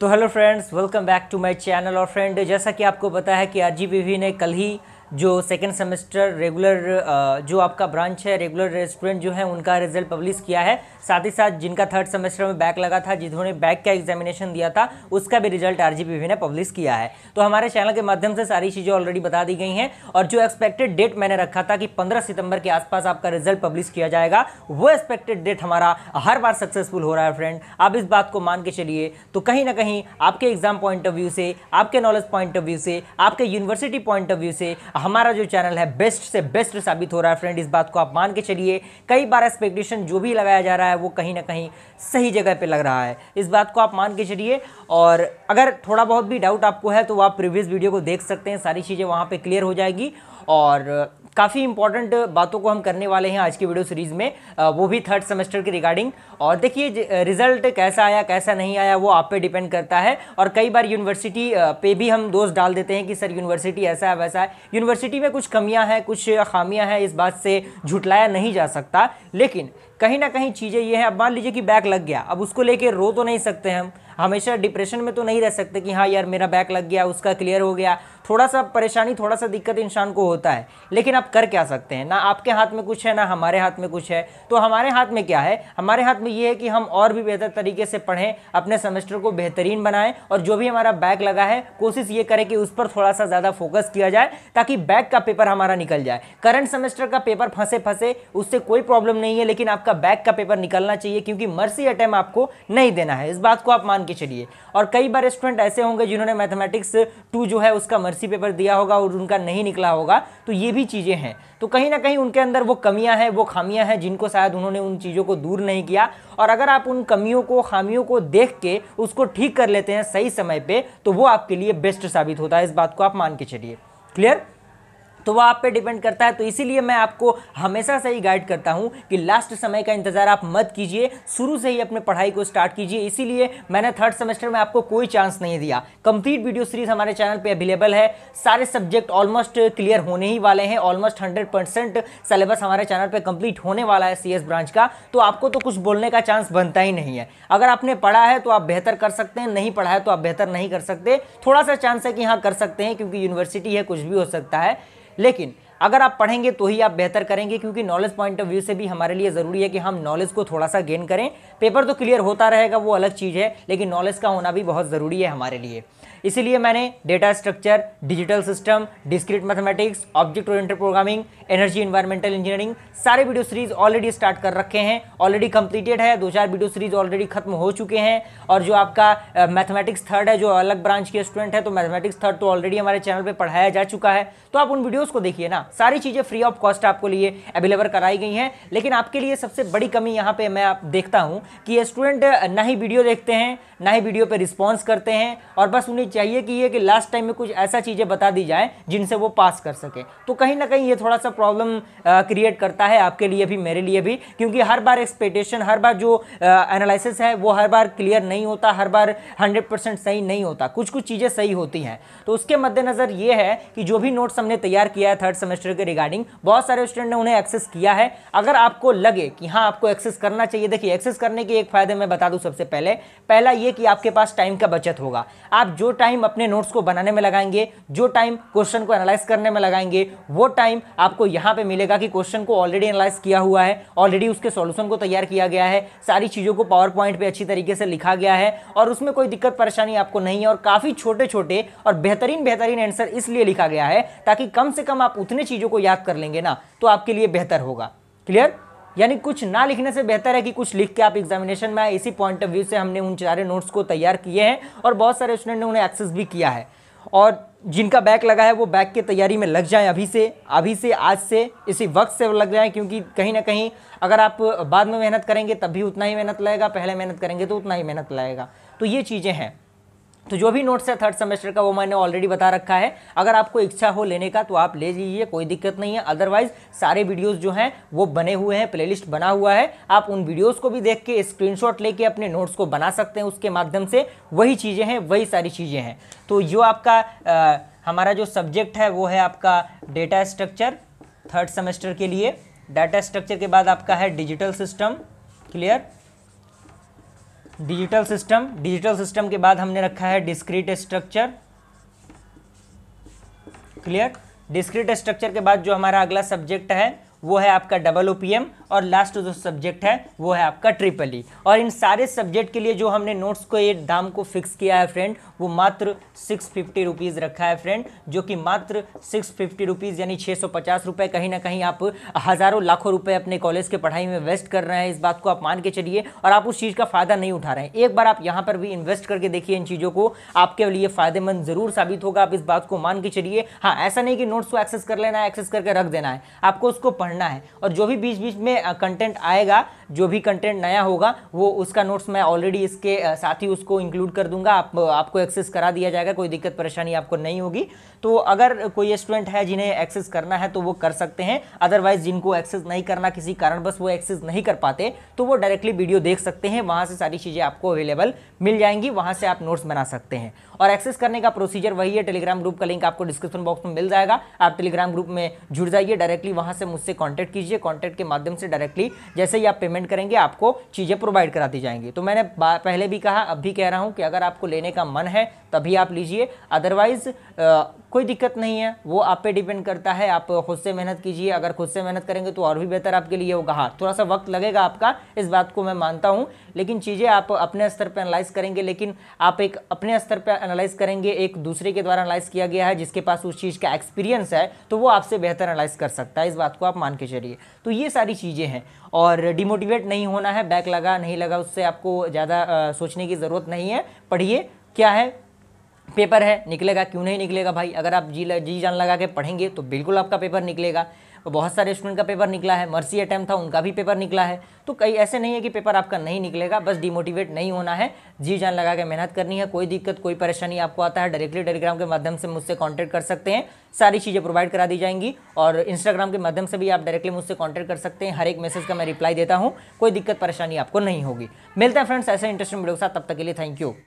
तो hello friends welcome back to my channel और friend जैसा कि आपको पता है कि आरजीबीवी ने कल ही जो सेकेंड सेमेस्टर रेगुलर जो आपका ब्रांच है रेगुलर स्टूडेंट जो है उनका रिजल्ट पब्लिश किया है साथ ही साथ जिनका थर्ड सेमेस्टर में बैक लगा था जिन्होंने बैक का एग्जामिनेशन दिया था उसका भी रिजल्ट आर ने पब्लिश किया है तो हमारे चैनल के माध्यम से सारी चीज़ें ऑलरेडी बता दी गई हैं और जो एक्सपेक्टेड डेट मैंने रखा था कि पंद्रह सितंबर के आसपास आपका रिजल्ट पब्लिश किया जाएगा वो एक्सपेक्टेड डेट हमारा हर बार सक्सेसफुल हो रहा है फ्रेंड आप इस बात को मान के चलिए तो कहीं ना कहीं आपके एग्जाम पॉइंट ऑफ व्यू से आपके नॉलेज पॉइंट ऑफ व्यू से आपके यूनिवर्सिटी पॉइंट ऑफ व्यू से हमारा जो चैनल है बेस्ट से बेस्ट साबित हो रहा है फ्रेंड इस बात को आप मान के चलिए कई बार एक्सपेक्टेशन जो भी लगाया जा रहा है वो कहीं ना कहीं सही जगह पे लग रहा है इस बात को आप मान के चलिए और अगर थोड़ा बहुत भी डाउट आपको है तो आप प्रीवियस वीडियो को देख सकते हैं सारी चीज़ें वहाँ पर क्लियर हो जाएगी और काफ़ी इंपॉर्टेंट बातों को हम करने वाले हैं आज की वीडियो सीरीज़ में वो भी थर्ड सेमेस्टर के रिगार्डिंग और देखिए रिजल्ट कैसा आया कैसा नहीं आया वो आप पे डिपेंड करता है और कई बार यूनिवर्सिटी पे भी हम दोष डाल देते हैं कि सर यूनिवर्सिटी ऐसा है वैसा है यूनिवर्सिटी में कुछ कमियाँ हैं कुछ खामियाँ हैं इस बात से झुटलाया नहीं जा सकता लेकिन कहीं ना कहीं चीज़ें ये हैं अब मान लीजिए कि बैक लग गया अब उसको लेके रो तो नहीं सकते हम हमेशा डिप्रेशन में तो नहीं रह सकते कि हाँ यार मेरा बैक लग गया उसका क्लियर हो गया थोड़ा सा परेशानी थोड़ा सा दिक्कत इंसान को होता है लेकिन आप कर क्या सकते हैं ना आपके हाथ में कुछ है ना हमारे हाथ में कुछ है तो हमारे हाथ में क्या है हमारे हाथ में ये है कि हम और भी बेहतर तरीके से पढ़ें अपने सेमेस्टर को बेहतरीन बनाएं और जो भी हमारा बैक लगा है कोशिश ये करें कि उस पर थोड़ा सा ज़्यादा फोकस किया जाए ताकि बैक का पेपर हमारा निकल जाए करंट सेमेस्टर का पेपर फंसे फंसे उससे कोई प्रॉब्लम नहीं है लेकिन आपका आपका बैक का पेपर निकलना चाहिए क्योंकि मर्सी अटैम्प आपको नहीं देना है इस बात को आप मान के चलिए और कई बार स्टूडेंट ऐसे होंगे जिन्होंने मैथमेटिक्स टू जो है उसका मर्सी पेपर दिया होगा और उनका नहीं निकला होगा तो ये भी चीज़ें हैं तो कहीं ना कहीं उनके अंदर वो कमियां हैं वो खामियां हैं जिनको शायद उन्होंने उन चीज़ों को दूर नहीं किया और अगर आप उन कमियों को खामियों को देख के उसको ठीक कर लेते हैं सही समय पर तो वो आपके लिए बेस्ट साबित होता है इस बात को आप मान के चलिए क्लियर तो वह आप पे डिपेंड करता है तो इसीलिए मैं आपको हमेशा से ही गाइड करता हूँ कि लास्ट समय का इंतज़ार आप मत कीजिए शुरू से ही अपने पढ़ाई को स्टार्ट कीजिए इसीलिए मैंने थर्ड सेमेस्टर में आपको कोई चांस नहीं दिया कंप्लीट वीडियो सीरीज हमारे चैनल पे अवेलेबल है सारे सब्जेक्ट ऑलमोस्ट क्लियर होने ही वाले हैं ऑलमोस्ट हंड्रेड सिलेबस हमारे चैनल पर कंप्लीट होने वाला है सी ब्रांच का तो आपको तो कुछ बोलने का चांस बनता ही नहीं है अगर आपने पढ़ा है तो आप बेहतर कर सकते हैं नहीं पढ़ा है तो आप बेहतर नहीं कर सकते थोड़ा सा चांस है कि हाँ कर सकते हैं क्योंकि यूनिवर्सिटी है कुछ भी हो सकता है लेकिन अगर आप पढ़ेंगे तो ही आप बेहतर करेंगे क्योंकि नॉलेज पॉइंट ऑफ व्यू से भी हमारे लिए ज़रूरी है कि हम नॉलेज को थोड़ा सा गेन करें पेपर तो क्लियर होता रहेगा वो अलग चीज़ है लेकिन नॉलेज का होना भी बहुत ज़रूरी है हमारे लिए इसीलिए मैंने data structure digital system discrete mathematics object oriented programming energy environmental engineering सारे वीडियो सीरीज ऑलरेडी स्टार्ट कर रखे हैं ऑलरेडी कंप्लीटेड है दो चार वीडियो सीरीज ऑलरेडी खत्म हो चुके हैं और जो आपका मैथमेटिक्स थर्ड है जो अलग ब्रांच के स्टूडेंट है तो मैथमेटिक्स थर्ड तो ऑलरेडी हमारे चैनल पर पढ़ाया जा चुका है तो आप उन वीडियोज़ को देखिए ना सारी चीज़ें फ्री ऑफ कॉस्ट आपको लिए अवेलेबल कराई गई हैं लेकिन आपके लिए सबसे बड़ी कमी यहाँ पे मैं आप देखता हूँ कि स्टूडेंट ना ही वीडियो देखते हैं ना ही वीडियो पे रिस्पॉन्स करते हैं और बस उन्हें चाहिए कि ये कि लास्ट टाइम में कुछ ऐसा चीज़ें बता दी जाए जिनसे वो पास कर सके तो कहीं ना कहीं ये थोड़ा सा प्रॉब्लम क्रिएट करता है आपके लिए भी मेरे लिए भी क्योंकि हर बार एक्सपेक्टेशन हर बार जो एनालिसिस है वो हर बार क्लियर नहीं होता हर बार हंड्रेड सही नहीं होता कुछ कुछ चीज़ें सही होती हैं तो उसके मद्देनज़र ये है कि जो भी नोट्स हमने तैयार किया है थर्ड सेमेस्टर सेमेस्टर के रिगार्डिंग बहुत सारे स्टूडेंट ने उन्हें एक्सेस किया है अगर आपको लगे कि हाँ आपको एक्सेस करना चाहिए देखिए एक्सेस करने के एक फ़ायदे मैं बता दूँ सबसे पहले पहला ये कि आपके पास टाइम का बचत होगा आप जो टाइम अपने नोट्स को बनाने में लगाएंगे जो टाइम क्वेश्चन को एनालाइज करने में लगाएंगे वो टाइम आपको यहाँ पर मिलेगा कि क्वेश्चन को ऑलरेडी एनालाइज किया हुआ है ऑलरेडी उसके सोल्यूशन को तैयार किया गया है सारी चीज़ों को पावर पॉइंट पर अच्छी तरीके से लिखा गया है और उसमें कोई दिक्कत परेशानी आपको नहीं है और काफ़ी छोटे छोटे और बेहतरीन बेहतरीन आंसर इसलिए लिखा गया है ताकि कम से कम आप उतने चीज़ों को याद कर लेंगे ना तो आपके लिए बेहतर होगा क्लियर यानी कुछ ना लिखने से बेहतर है कि कुछ लिख के आप एग्जामिनेशन में आए इसी पॉइंट ऑफ व्यू से हमने उन सारे नोट्स को तैयार किए हैं और बहुत सारे स्टूडेंट ने उन्हें एक्सेस भी किया है और जिनका बैक लगा है वो बैक की तैयारी में लग जाएं अभी से अभी से आज से इसी वक्त से लग जाएं क्योंकि कहीं ना कहीं अगर आप बाद में मेहनत करेंगे तब भी उतना ही मेहनत लगेगा पहले मेहनत करेंगे तो उतना ही मेहनत लगेगा तो ये चीज़ें हैं तो जो भी नोट्स है थर्ड सेमेस्टर का वो मैंने ऑलरेडी बता रखा है अगर आपको इच्छा हो लेने का तो आप ले लीजिए कोई दिक्कत नहीं है अदरवाइज सारे वीडियोस जो हैं वो बने हुए हैं प्लेलिस्ट बना हुआ है आप उन वीडियोस को भी देख के स्क्रीनशॉट लेके अपने नोट्स को बना सकते हैं उसके माध्यम से वही चीज़ें हैं वही सारी चीज़ें हैं तो जो आपका आ, हमारा जो सब्जेक्ट है वो है आपका डेटा स्ट्रक्चर थर्ड सेमेस्टर के लिए डाटा स्ट्रक्चर के बाद आपका है digital system clear digital system digital system के बाद हमने रखा है discrete structure clear discrete structure के बाद जो हमारा अगला सब्जेक्ट है वो है आपका डबल ओपीएम और लास्ट जो सब्जेक्ट है वो है आपका ट्रिपल ई और इन सारे सब्जेक्ट के लिए जो हमने नोट्स को ये दाम को फिक्स किया है फ्रेंड वो मात्र सिक्स फिफ्टी रुपीज़ रखा है फ्रेंड जो कि मात्र सिक्स फिफ्टी रुपीज़ यानी छः सौ पचास रुपये कहीं ना कहीं आप हज़ारों लाखों रुपये अपने कॉलेज के पढ़ाई में वेस्ट कर रहे हैं इस बात को आप मान के चलिए और आप उस चीज़ का फ़ायदा नहीं उठा रहे हैं एक बार आप यहाँ पर भी इन्वेस्ट करके देखिए इन चीज़ों को आपके लिए फ़ायदेमंद ज़रूर साबित होगा आप इस बात को मान के चलिए हाँ ऐसा नहीं कि नोट्स को एक्सेस कर लेना है एक्सेस करके रख देना है आपको उसको पढ़ना है और जो भी बीच बीच में कंटेंट आएगा जो भी कंटेंट नया होगा वो उसका नोट्स मैं ऑलरेडी इसके साथ ही उसको इंक्लूड कर दूंगा आप आपको एक्सेस करा दिया जाएगा कोई दिक्कत परेशानी आपको नहीं होगी तो अगर कोई स्टूडेंट है जिन्हें एक्सेस करना है तो वो कर सकते हैं अदरवाइज जिनको एक्सेस नहीं करना किसी कारणवश वो एक्सेस नहीं कर पाते तो वो डायरेक्टली वीडियो देख सकते हैं वहाँ से सारी चीज़ें आपको अवेलेबल मिल जाएंगी वहाँ से आप नोट्स बना सकते हैं और एक्सेस करने का प्रोसीजर वही है टेलीग्राम ग्रुप का लिंक आपको डिस्क्रिप्शन बॉक्स में मिल जाएगा आप टेलीग्राम ग्रुप में जुड़ जाइए डायरेक्टली वहाँ से मुझसे कॉन्टैक्ट कीजिए कॉन्टैक्ट के माध्यम से डायरेक्टली जैसे ही आप पेमेंट पेमेंट करेंगे आपको चीज़ें प्रोवाइड करा दी जाएंगी तो मैंने पहले भी कहा अब भी कह रहा हूँ कि अगर आपको लेने का मन है तभी आप लीजिए अदरवाइज़ कोई दिक्कत नहीं है वो आप पे डिपेंड करता है आप खुद से मेहनत कीजिए अगर खुद से मेहनत करेंगे तो और भी बेहतर आपके लिए होगा हाँ थोड़ा सा वक्त लगेगा आपका इस बात को मैं मानता हूँ लेकिन चीज़ें आप अपने स्तर पर एनालाइज करेंगे लेकिन आप एक अपने स्तर पर एनालाइज करेंगे एक दूसरे के द्वारा एनालाइज किया गया है जिसके पास उस चीज़ का एक्सपीरियंस है तो वो आपसे बेहतर एनालाइज कर सकता है इस बात को आप मान के चलिए तो ये सारी चीज़ें हैं और डिमोटिवेट नहीं होना है बैक लगा नहीं लगा उससे आपको ज़्यादा सोचने की ज़रूरत नहीं है पढ़िए क्या है पेपर है निकलेगा क्यों नहीं निकलेगा भाई अगर आप जी जी जान लगा के पढ़ेंगे तो बिल्कुल आपका पेपर निकलेगा बहुत सारे स्टूडेंट का पेपर निकला है मर्सी अटैम्प था उनका भी पेपर निकला है तो कई ऐसे नहीं है कि पेपर आपका नहीं निकलेगा बस डिमोटिवेट नहीं होना है जी जान लगा के मेहनत करनी है कोई दिक्कत कोई परेशानी आपको आता है डायरेक्टली टेलीग्राम के माध्यम से मुझसे कॉन्टैक्ट कर सकते हैं सारी चीज़ें प्रोवाइड करा दी जाएंगी और इंस्टाग्राम के माध्यम से भी आप डायरेक्टली मुझसे कॉन्टैक्ट कर सकते हैं हर एक मैसेज का मैं रिप्लाई देता हूँ कोई दिक्कत परेशानी आपको नहीं होगी मिलते हैं फ्रेंड्स ऐसे इंटरेस्टिंग वीडियो के साथ तब तक के लिए थैंक यू